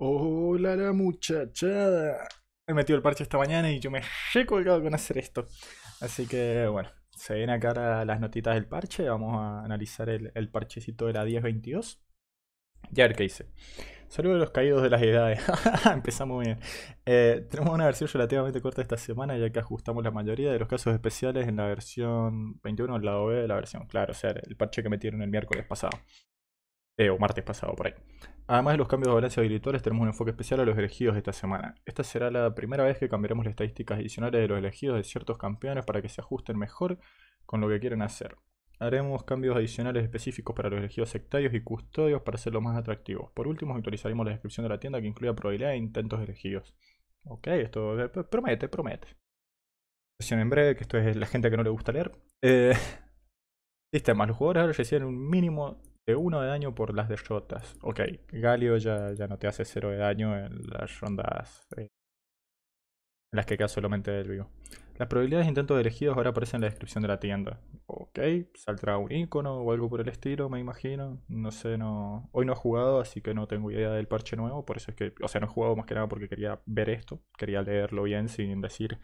Hola la muchachada. he metido el parche esta mañana y yo me he colgado con hacer esto. Así que bueno, se vienen acá las notitas del parche. Vamos a analizar el, parchecito de la 1022. Ya ver qué hice. Saludos a los caídos de las edades. Empezamos bien. Eh, tenemos una versión relativamente corta esta semana, ya que ajustamos la mayoría de los casos especiales en la versión 21, el lado B de la versión. Claro, o sea, el parche que metieron el miércoles pasado. Eh, o martes pasado por ahí. Además de los cambios de balance habilitores, tenemos un enfoque especial a los elegidos de esta semana. Esta será la primera vez que cambiaremos las estadísticas adicionales de los elegidos de ciertos campeones para que se ajusten mejor con lo que quieren hacer. Haremos cambios adicionales específicos para los elegidos sectarios y custodios para hacerlos más atractivos. Por último, actualizaremos la descripción de la tienda que incluya probabilidad de intentos elegidos. Ok, esto eh, promete, promete. Sesión en breve, que esto es la gente que no le gusta leer. Eh, sistemas. Los jugadores ahora reciben un mínimo de 1 de daño por las derrotas. Ok, Galio ya, ya no te hace 0 de daño en las rondas eh, en las que queda solamente el vivo. Las probabilidades de intentos elegidos ahora aparecen en la descripción de la tienda. Ok, saldrá un icono o algo por el estilo, me imagino. No sé, no. Hoy no he jugado, así que no tengo idea del parche nuevo. Por eso es que. O sea, no he jugado más que nada porque quería ver esto. Quería leerlo bien sin decir.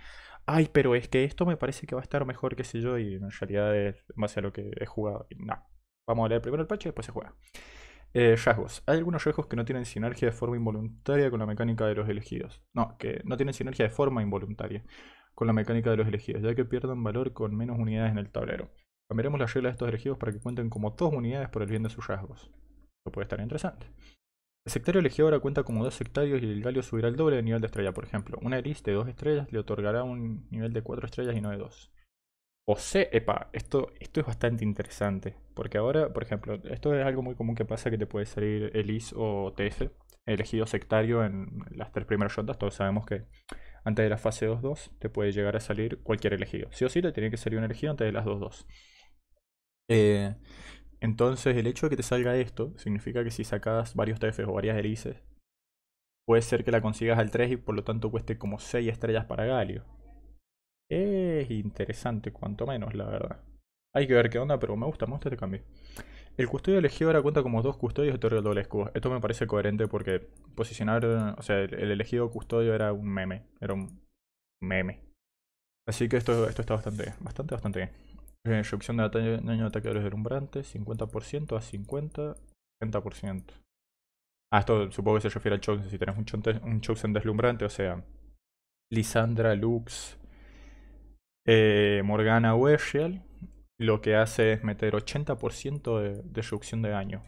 Ay, pero es que esto me parece que va a estar mejor, que sé yo. Y en realidad es más a lo que he jugado. Y Vamos a leer primero el patch y después se juega. Eh, Hay algunos rasgos que no tienen sinergia de forma involuntaria con la mecánica de los elegidos. No, que no tienen sinergia de forma involuntaria con la mecánica de los elegidos, ya que pierdan valor con menos unidades en el tablero. Cambiaremos la regla de estos elegidos para que cuenten como dos unidades por el bien de sus rasgos. Esto puede estar interesante. El sectario elegido ahora cuenta como dos sectarios y el galio subirá el doble de nivel de estrella, por ejemplo. Una eris de dos estrellas le otorgará un nivel de cuatro estrellas y no de dos. O C, epa, esto, es bastante interesante. Porque ahora, por ejemplo, esto es algo muy común que pasa que te puede salir ELIS o TF, elegido sectario en las tres primeras rondas. Todos sabemos que antes de la fase 2-2 te puede llegar a salir cualquier elegido. Sí o sí te tiene que salir un elegido antes de las 2-2. Eh, entonces el hecho de que te salga esto significa que si sacas varios TF o varias Elises puede ser que la consigas al 3 y por lo tanto cueste como 6 estrellas para Galio. Es interesante, cuanto menos, la verdad. Hay que ver qué onda, pero me gusta, me gusta este cambio. El custodio elegido ahora cuenta como dos custodios de Torre de doble escudo. Esto me parece coherente porque posicionar, o sea, el elegido custodio era un meme, era un meme. Así que esto, esto está bastante bastante, bastante bien. Eh, Reducción de daño de ataque a los deslumbrantes, 50% a 50, 70%. Ah, esto supongo que se refiere al Chosen, si tenés un, Chokes un Chosen deslumbrante, o sea, Lisandra, Lux, eh, Morgana Weirchild lo que hace es meter 80% de reducción de daño.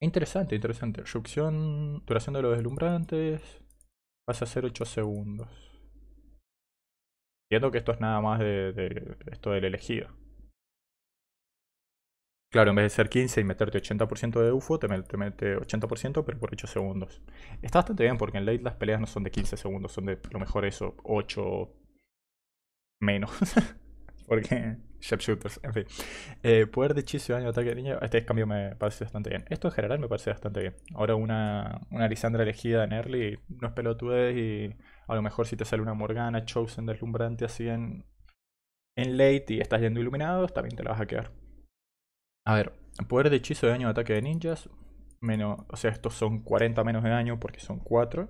Interesante, interesante. Reducción, duración de los deslumbrantes. pasa a ser 8 segundos. Entiendo que esto es nada más de, de, esto del elegido. Claro, en vez de ser 15 y meterte 80% de UFO, te, mete 80%, pero por 8 segundos. Está bastante bien porque en late las peleas no son de 15 segundos, son de lo mejor eso, 8, menos. Porque Shooters en fin. Eh, poder de hechizo, daño, ataque de ninjas Este cambio me parece bastante bien. Esto en general me parece bastante bien. Ahora una, una Lisandra elegida en early, no es pelotudez y a lo mejor si te sale una Morgana, Chosen, deslumbrante así en, en late y estás yendo iluminado también te la vas a quedar. A ver, poder de hechizo, daño, de ataque de ninjas. Menos, o sea, estos son 40 menos de daño porque son 4.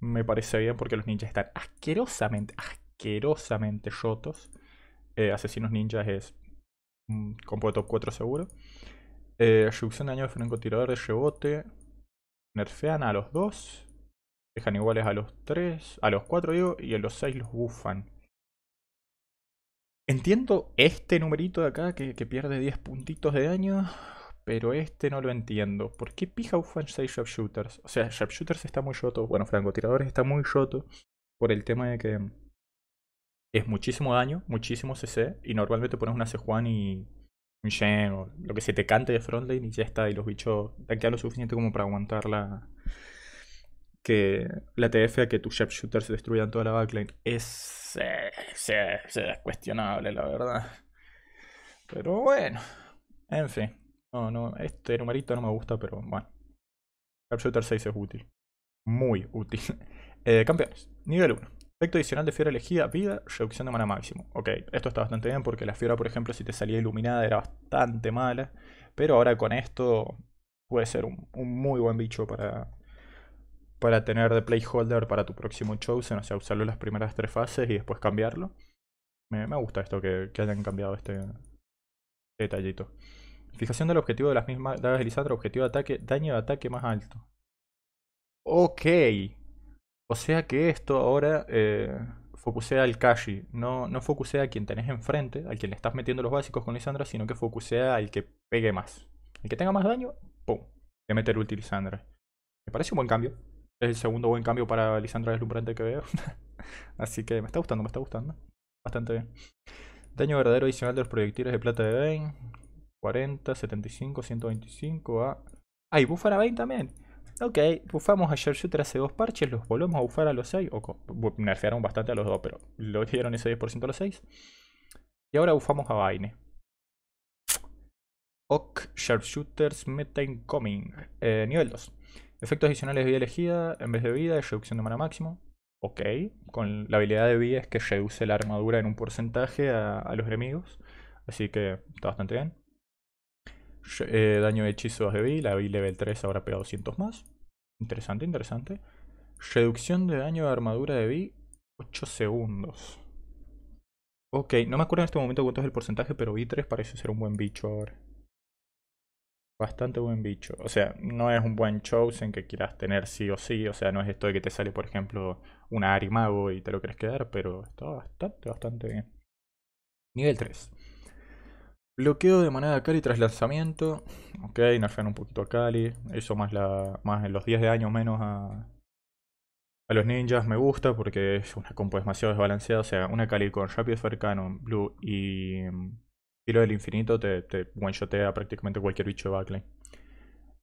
Me parece bien porque los ninjas están asquerosamente asquerosamente rotos. Eh, Asesinos Ninjas es mm, eh, un de top 4 seguro. reducción de daño de francotirador de rebote. Nerfean a los 2... Dejan iguales a los 3, a los 4 digo, y a los 6 los buffan. Entiendo este numerito de acá que, que, pierde 10 puntitos de daño, pero este no lo entiendo. ¿Por qué pija buffan 6 sharpshooters? O sea, sharpshooters está muy roto, bueno, francotiradores está muy roto por el tema de que es muchísimo daño, muchísimo CC, y normalmente pones una Juan y un Shen o lo que se te cante de frontline y ya está, y los bichos tanquean lo suficiente como para aguantar la que la TF a que tus Shooter se destruyan toda la backline es, es, es cuestionable, la verdad. Pero bueno, en fin. No, no, este numerito no me gusta, pero bueno. Sharpshooter 6 es útil. Muy útil. eh, campeones, nivel 1. Efecto adicional de fiera elegida, vida, reducción de mana máximo. Ok, esto está bastante bien porque la fiera por ejemplo, si te salía iluminada era bastante mala. Pero ahora con esto puede ser un, muy buen bicho para, para tener de placeholder para tu próximo Chosen. O sea, usarlo en las primeras tres fases y después cambiarlo. Me, gusta esto que, que, hayan cambiado este detallito. Fijación del objetivo de las mismas dagas de Lisandra, objetivo de ataque, daño de ataque más alto. Ok. O sea que esto ahora eh, focusea al Kashi, no, no focusea a quien tenés enfrente, al quien le estás metiendo los básicos con Lisandra, sino que focusea al que pegue más. El que tenga más daño, ¡pum! que mete el ulti Lisandra. Me parece un buen cambio. Es el segundo buen cambio para Lisandra deslumbrante que veo. Así que me está gustando, me está gustando. Bastante bien. Daño verdadero adicional de los proyectiles de plata de Bain. 40, 75, 125 a... Ah, y también. Ok, bufamos a Sharpshooter hace dos parches, los volvemos a bufar a los 6. O nerfearon bastante a los dos, pero lo dieron ese 10% a los 6. Y ahora bufamos a Vaine. Ok, Sharpshooters Meta Incoming. Eh, nivel 2. Efectos adicionales de vida elegida en vez de vida, reducción de mana máximo. Ok, con la habilidad de vida es que reduce la armadura en un porcentaje a los enemigos. Así que está bastante bien. Eh, daño de hechizos de vi la vi level 3 ahora pega 200 más. Interesante, interesante. Reducción de daño de armadura de Vi 8 segundos. Ok, no me acuerdo en este momento cuánto es el porcentaje, pero Vi3 parece ser un buen bicho ahora. Bastante buen bicho. O sea, no es un buen chosen que quieras tener sí o sí. O sea, no es esto de que te sale, por ejemplo, una Arimago y te lo quieres quedar, pero está bastante, bastante bien. Nivel 3. Bloqueo de manada Cali tras lanzamiento. Ok, nerfean un poquito a Cali. Eso más, en los 10 de daño menos a, los ninjas me gusta porque es una compo demasiado desbalanceada. O sea, una Cali con Rapid Fire Cannon, Blue y Tiro mm, del Infinito te, te one-shotea prácticamente cualquier bicho de backline.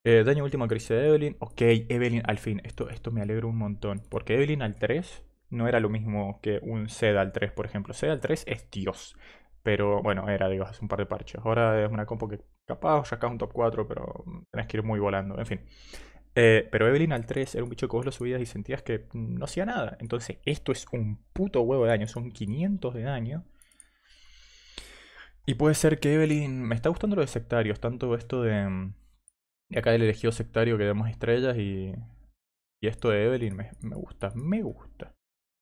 Eh, daño último a Crisis de Evelyn. Ok, Evelyn al fin. Esto, esto me alegra un montón. Porque Evelyn al 3 no era lo mismo que un Zed al 3, por ejemplo. Zed al 3 es Dios. Pero bueno, era, digo, hace un par de parches. Ahora es una compo que capaz sacas un top 4, pero tenés que ir muy volando. En fin. Eh, pero Evelyn al 3 era un bicho que vos lo subías y sentías que no hacía nada. Entonces, esto es un puto huevo de daño. Son 500 de daño. Y puede ser que Evelyn. Me está gustando lo de sectarios. Tanto esto de. Y mm, acá el elegido sectario que demos estrellas y. Y esto de Evelyn me, gusta, me gusta.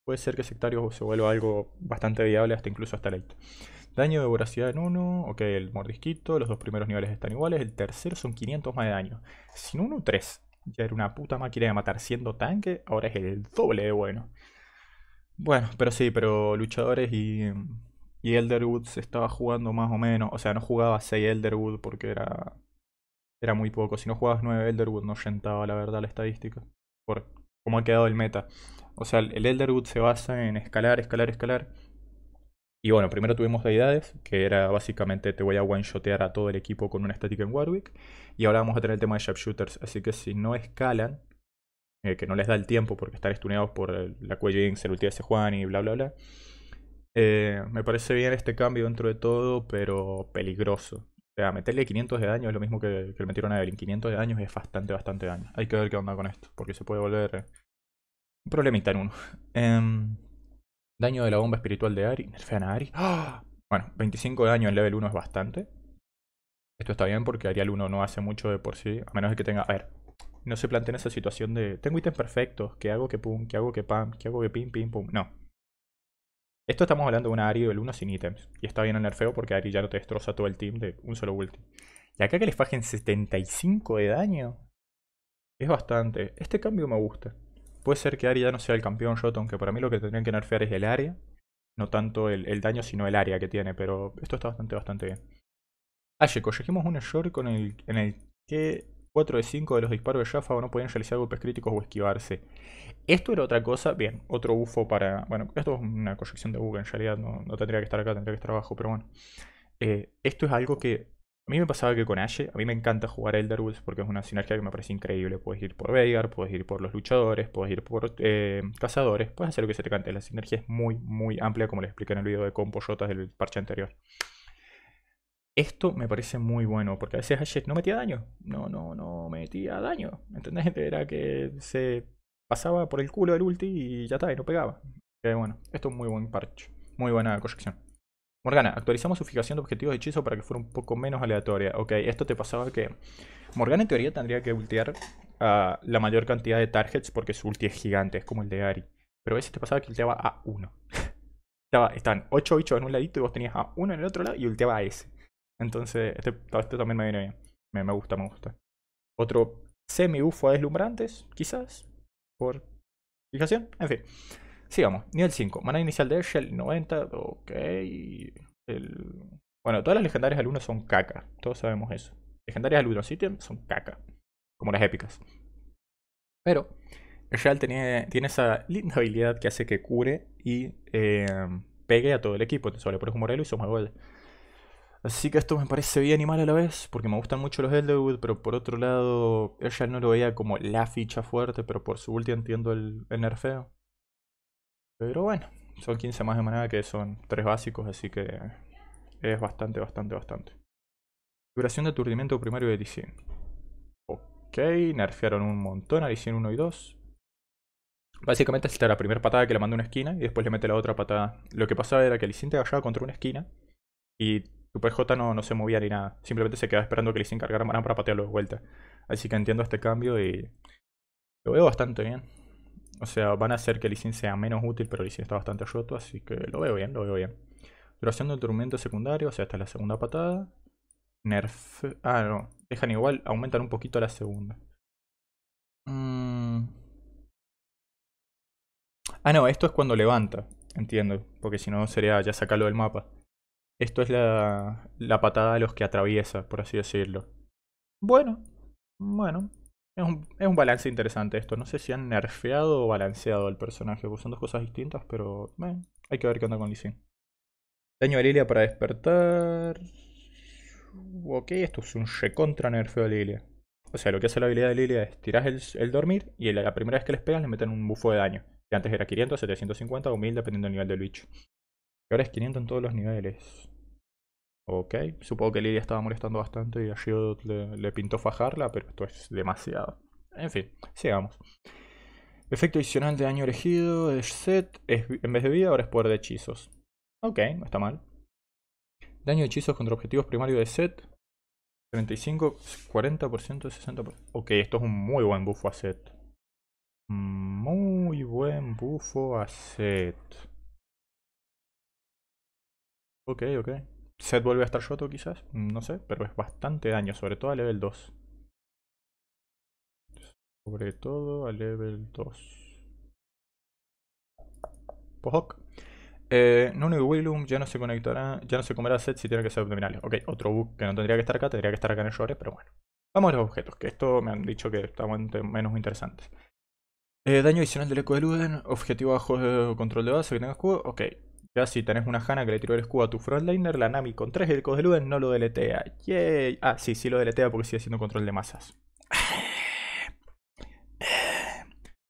Puede ser que sectarios se vuelva algo bastante viable, hasta incluso hasta late. Daño de voracidad en 1, Ok, el mordisquito. Los dos primeros niveles están iguales. El tercero son 500 más de daño. Sin 1, 3. Ya era una puta máquina de matar siendo tanque. Ahora es el doble de bueno. Bueno, pero sí, pero luchadores y, y Elderwood se estaba jugando más o menos. O sea, no jugaba 6 Elderwood porque era, era muy poco. Si no jugabas 9 Elderwood no rentaba la verdad la estadística. Por cómo ha quedado el meta. O sea, el Elderwood se basa en escalar, escalar, escalar. Y bueno, primero tuvimos deidades, que era básicamente te voy a one-shotear a todo el equipo con una estática en Warwick. Y ahora vamos a tener el tema de sharpshooters. Así que si no escalan, eh, que no les da el tiempo porque están estuneados por la Jinx, el ulti de Juan y bla bla bla. Eh, me parece bien este cambio dentro de todo, pero peligroso. O sea, meterle 500 de daño es lo mismo que, que le metieron a Evelyn. 500 de daño es bastante, bastante daño. Hay que ver qué onda con esto, porque se puede volver un problemita en uno. Em, Daño de la bomba espiritual de Ari. Nerfean a Ari. ¡Ah! Bueno, 25 de daño en level 1 es bastante. Esto está bien porque Arial 1 no hace mucho de por sí. A menos de que tenga... A ver, no se planteen esa situación de... Tengo ítems perfectos. ¿Qué hago que pum? ¿Qué hago que pam? ¿Qué hago que pim pim pum? No. Esto estamos hablando de un Ari del 1 sin ítems. Y está bien el nerfeo porque Ari ya no te destroza todo el team de un solo ulti. Y acá que les fajen 75 de daño. Es bastante. Este cambio me gusta. Puede ser que Aria ya no sea el campeón Jota, aunque para mí lo que tendrían que nerfear es el área. No tanto el, daño, sino el área que tiene, pero esto está bastante, bastante bien. ayer ah, cogimos un short con el, en el que 4 de 5 de los disparos de Jaffa o no podían realizar golpes críticos o esquivarse. Esto era otra cosa, bien, otro bufo para... Bueno, esto es una corrección de bug en realidad, no, tendría que estar acá, tendría que estar abajo, pero bueno. Eh, esto es algo que a mí me pasaba que con Ashe, a mí me encanta jugar a Elder porque es una sinergia que me parece increíble. Puedes ir por Veigar, puedes ir por los luchadores, puedes ir por eh, cazadores, puedes hacer lo que se te cante. La sinergia es muy, muy amplia, como les expliqué en el video de compo del parche anterior. Esto me parece muy bueno, porque a veces Ashe no metía daño. No, no, no metía daño. ¿Entendés? Era que se pasaba por el culo del ulti y ya está, y no pegaba. Pero eh, bueno, esto es muy buen parche. Muy buena corrección. Morgana, actualizamos su fijación de objetivos de hechizo para que fuera un poco menos aleatoria. Ok, esto te pasaba que Morgana en teoría tendría que ultear la mayor cantidad de targets porque su ulti es gigante, es como el de Ari. Pero a veces te pasaba que ulteaba a uno. Estaba, estaban 8 bichos en un ladito y vos tenías a uno en el otro lado y ulteaba a ese. Entonces, este, esto también me viene bien. Me, gusta, me gusta. Otro semi ufo a deslumbrantes, quizás, por fijación. En fin. Sigamos, nivel 5, Mana inicial de Shell 90, ok. El... Bueno, todas las legendarias al son caca, todos sabemos eso. Legendarias al 1 son caca, como las épicas. Pero Shell tiene, tiene esa linda habilidad que hace que cure y em, pegue a todo el equipo. Entonces vale un Morelo y somos Así que esto me parece bien y mal a la vez, porque me gustan mucho los Elderwood, pero por otro lado, ella no lo veía como la ficha fuerte, pero por su ulti entiendo el nerfeo. Pero bueno, son 15 más de manada que son 3 básicos, así que es bastante, bastante, bastante. Duración de aturdimiento primario de Licin. Ok, nerfearon un montón a Licin 1 y 2. Básicamente es la primera patada que le manda una esquina y después le mete la otra patada. Lo que pasaba era que Sin te gallaba contra una esquina y tu PJ no, se movía ni nada. Simplemente se quedaba esperando que Sin cargara maná para patearlo de vuelta. Así que entiendo este cambio y lo veo bastante bien. O sea, van a hacer que el Sin sea menos útil, pero el Sin está bastante roto, así que lo veo bien, lo veo bien. Duración del tormento secundario, o sea, esta es la segunda patada. Nerf. Ah, no. Dejan igual, aumentan un poquito la segunda. Mm. Ah, no, esto es cuando levanta. Entiendo, porque si no sería ya sacarlo del mapa. Esto es la, la patada de los que atraviesa, por así decirlo. Bueno, bueno, es un, balance interesante esto. No sé si han nerfeado o balanceado al personaje, porque son dos cosas distintas, pero hay que ver qué onda con Lee Daño a Lilia para despertar. Ok, esto es un recontra nerfeo a Lilia. O sea, lo que hace la habilidad de Lilia es tirar el, dormir y la, primera vez que le pegas le meten un bufo de daño. Que antes era 500, 750 o 1000 dependiendo del nivel del bicho. Y ahora es 500 en todos los niveles. Ok, supongo que Lidia estaba molestando bastante y a Shield le, pintó fajarla, pero esto es demasiado. En fin, sigamos. Efecto adicional de daño elegido de set es, en vez de vida, ahora es poder de hechizos. Ok, no está mal. Daño de hechizos contra objetivos primarios de set. 35, 40%, 60%. Ok, esto es un muy buen bufo a set. Muy buen bufo a set. Ok, ok. Set vuelve a estar shoto quizás, no sé, pero es bastante daño, sobre todo a level 2. Sobre todo a level 2. Pohok. Eh, y Willum ya no se conectará, ya no se comerá set si tiene que ser abdominales. Ok, otro bug que no tendría que estar acá, tendría que estar acá en el shore, pero bueno. Vamos a los objetos, que esto me han dicho que está menos interesantes. Eh, daño adicional del eco de Luden, objetivo bajo eh, control de base que tenga escudo, ok. Ya si tenés una Hana que le tiró el escudo a tu frontliner, la Nami con 3 el de Luden no lo deletea. Yay. Ah, sí, sí lo deletea porque sigue haciendo control de masas.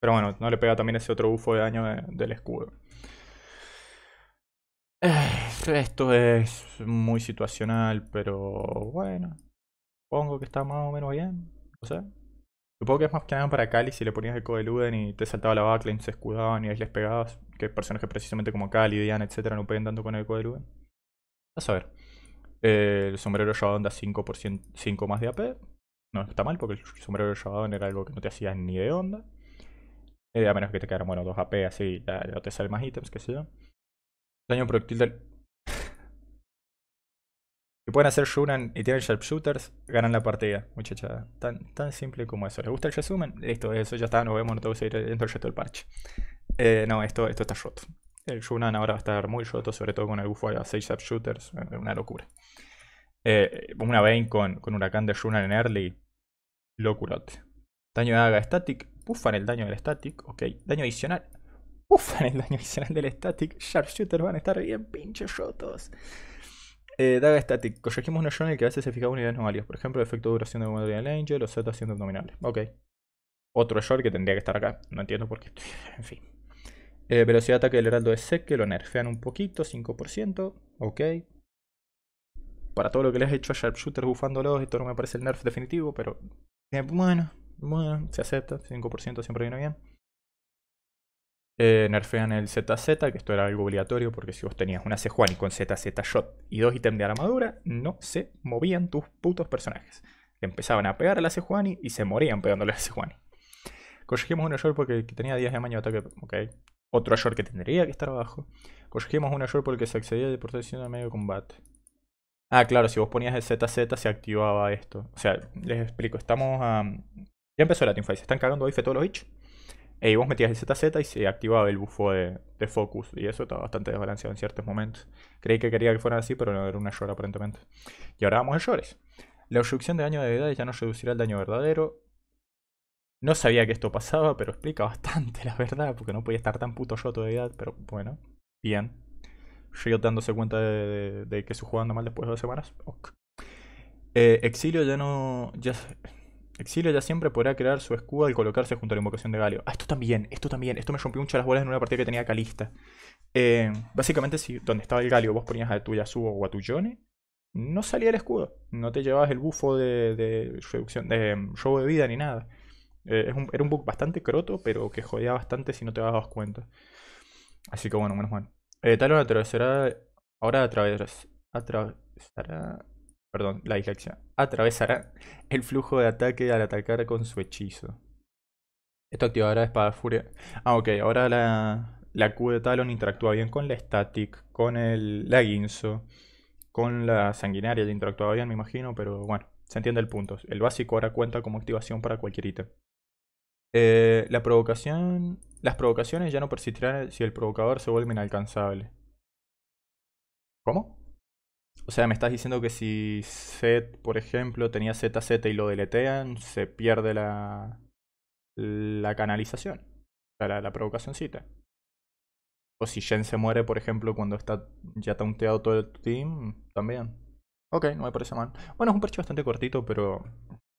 Pero bueno, no le pega también ese otro bufo de daño del escudo. Esto es muy situacional, pero bueno. Supongo que está más o menos bien. No sé. Supongo que es más que nada para Cali si le ponías el de Luden y te saltaba la backline, se escudaban y ahí les pegabas que personajes precisamente como Cali, Diana, etcétera, no pueden tanto con el Vas A ver eh, el sombrero de da 5, 5 más de AP. No está mal porque el sombrero Shabadon era algo que no te hacías ni de onda. Eh, a menos que te quedaran, bueno, 2 AP así, ya, te salen más ítems, qué sé yo. Daño proyectil del. si pueden hacer Shunan y tienen sharpshooters, ganan la partida, muchacha. Tan, tan simple como eso. ¿Les gusta el resumen? Listo, eso ya está. Nos vemos. No te voy a seguir dentro del resto del parche. Eh, no, esto, esto está shot El Shunan ahora va a estar muy roto, sobre todo con el bufo a 6 shooters eh, Una locura. Eh, una Bane con, con huracán de Shunan en early. Locurote. Daño de Daga Static. Pufan el daño del Static. Ok. Daño adicional. Pufan el daño adicional del Static. Sharpshooter van a estar bien pinches shotos Eh, daga Static. Corregimos un en el que a veces se fija unidades no Por ejemplo, efecto de duración de comodidad del Angel o Z haciendo abdominales. Ok. Otro short que tendría que estar acá. No entiendo por qué. En fin. Eh, velocidad de ataque del heraldo de Sec, que lo nerfean un poquito, 5%. Ok. Para todo lo que le has hecho a Sharpshooter bufándolos, esto no me parece el nerf definitivo, pero. Eh, bueno, bueno, se acepta, 5% siempre viene bien. Eh, nerfean el ZZ, que esto era algo obligatorio porque si vos tenías una Sejuani con ZZ Shot y dos ítems de armadura, no se movían tus putos personajes. Empezaban a pegar a la Sejuani y se morían pegándole a la Sejuani. Conseguimos una short porque tenía 10 de maño de ataque. Ok, otro Ayor que tendría que estar abajo. cogimos un Ayor por el que se accedía de protección a medio combate. Ah, claro, si vos ponías el ZZ se activaba esto. O sea, les explico, estamos a... Ya empezó la teamfight, se están cagando ahí todos los bichos. Y vos metías el ZZ y se activaba el bufo de, Focus. Y eso estaba bastante desbalanceado en ciertos momentos. Creí que quería que fuera así, pero no era una ayor aparentemente. Y ahora vamos a llores. La obstrucción de daño de vida ya no reducirá el daño verdadero. No sabía que esto pasaba, pero explica bastante la verdad, porque no podía estar tan puto yo todavía, pero bueno, bien. yo dándose cuenta de, que su jugando mal después de dos semanas. Eh, exilio ya no. Ya, Exilio ya siempre podrá crear su escudo y colocarse junto a la invocación de Galio. Ah, esto también, esto también. Esto me rompió mucho las bolas en una partida que tenía Calista. Eh, básicamente, si donde estaba el Galio vos ponías a tu Yasuo o a tu Yone, no salía el escudo. No te llevabas el bufo de, de reducción, de mm, robo de vida ni nada. Eh, un, era un bug bastante croto, pero que jodía bastante si no te dabas cuenta. Así que bueno, menos mal. Eh, Talon atravesará. Ahora atravesará. Atravesará. Perdón, la dislexia. Atravesará el flujo de ataque al atacar con su hechizo. Esto activará espada furia. Ah, ok. Ahora la, la Q de Talon interactúa bien con la static, con el, la guinzo, con la sanguinaria. Ya interactuaba bien, me imagino, pero bueno, se entiende el punto. El básico ahora cuenta como activación para cualquier ítem. Eh, la provocación. Las provocaciones ya no persistirán si el provocador se vuelve inalcanzable. ¿Cómo? O sea, me estás diciendo que si Z, por ejemplo, tenía ZZ y lo deletean, se pierde la, la canalización. O sea, la, provocación cita. O si Shen se muere, por ejemplo, cuando está ya taunteado todo el team, también. Ok, no me parece mal. Bueno, es un parche bastante cortito, pero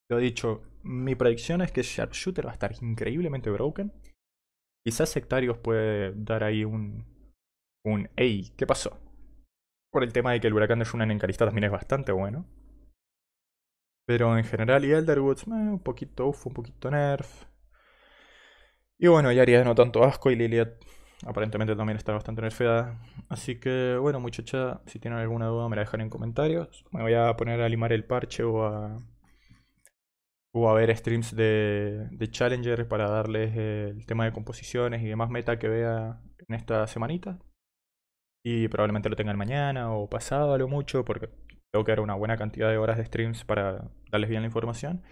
lo dicho, mi predicción es que Sharpshooter va a estar increíblemente broken. Quizás Sectarios puede dar ahí un. un Ey, ¿qué pasó? Por el tema de que el huracán de Shunan en Carista también es bastante bueno. Pero en general, y Elderwoods, eh, un poquito uff, un poquito nerf. Y bueno, Yaria no tanto asco y Lilith aparentemente también está bastante nerfeada. Así que bueno, muchacha, si tienen alguna duda me la dejan en comentarios. Me voy a poner a limar el parche o a Hubo a ver streams de, de, Challenger para darles eh, el tema de composiciones y demás meta que vea en esta semanita. Y probablemente lo tengan mañana o pasado a lo mucho, porque tengo que dar una buena cantidad de horas de streams para darles bien la información.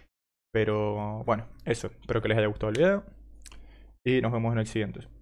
Pero bueno, eso. Espero que les haya gustado el video. Y nos vemos en el siguiente.